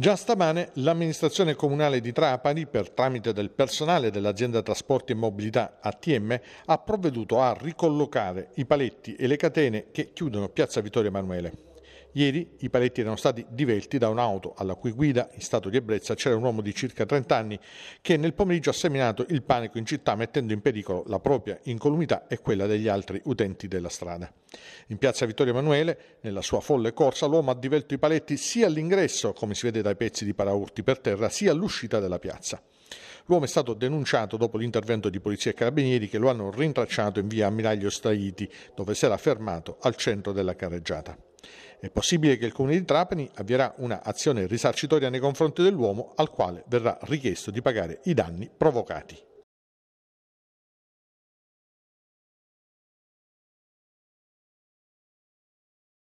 Già stamane l'amministrazione comunale di Trapani, per tramite del personale dell'azienda trasporti e mobilità ATM, ha provveduto a ricollocare i paletti e le catene che chiudono piazza Vittorio Emanuele. Ieri i paletti erano stati divelti da un'auto alla cui guida, in stato di ebbrezza, c'era un uomo di circa 30 anni che nel pomeriggio ha seminato il panico in città mettendo in pericolo la propria incolumità e quella degli altri utenti della strada. In piazza Vittorio Emanuele, nella sua folle corsa, l'uomo ha divelto i paletti sia all'ingresso, come si vede dai pezzi di paraurti per terra, sia all'uscita della piazza. L'uomo è stato denunciato dopo l'intervento di polizia e carabinieri che lo hanno rintracciato in via Ammiraglio Staiti, dove si era fermato al centro della carreggiata. È possibile che il Comune di Trapani avvierà una azione risarcitoria nei confronti dell'uomo al quale verrà richiesto di pagare i danni provocati.